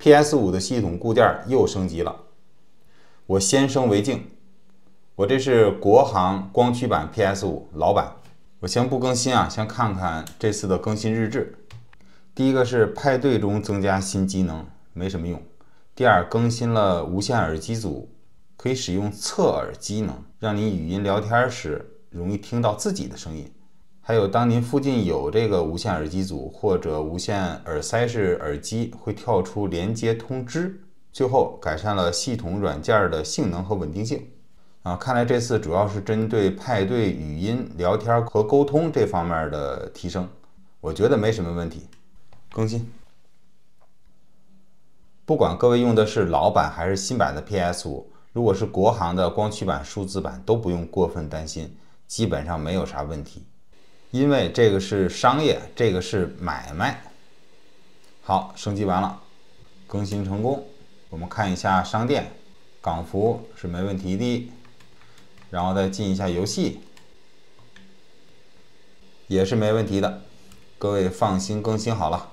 PS5 的系统固件又升级了，我先升为敬。我这是国行光驱版 PS5 老版，我先不更新啊，先看看这次的更新日志。第一个是派对中增加新机能，没什么用。第二，更新了无线耳机组，可以使用侧耳机能，让你语音聊天时容易听到自己的声音。还有，当您附近有这个无线耳机组或者无线耳塞式耳机，会跳出连接通知。最后，改善了系统软件的性能和稳定性。啊，看来这次主要是针对派对语音聊天和沟通这方面的提升。我觉得没什么问题。更新，不管各位用的是老版还是新版的 PS 五，如果是国行的光驱版、数字版，都不用过分担心，基本上没有啥问题。因为这个是商业，这个是买卖，好，升级完了，更新成功。我们看一下商店，港服是没问题的，然后再进一下游戏，也是没问题的，各位放心更新好了。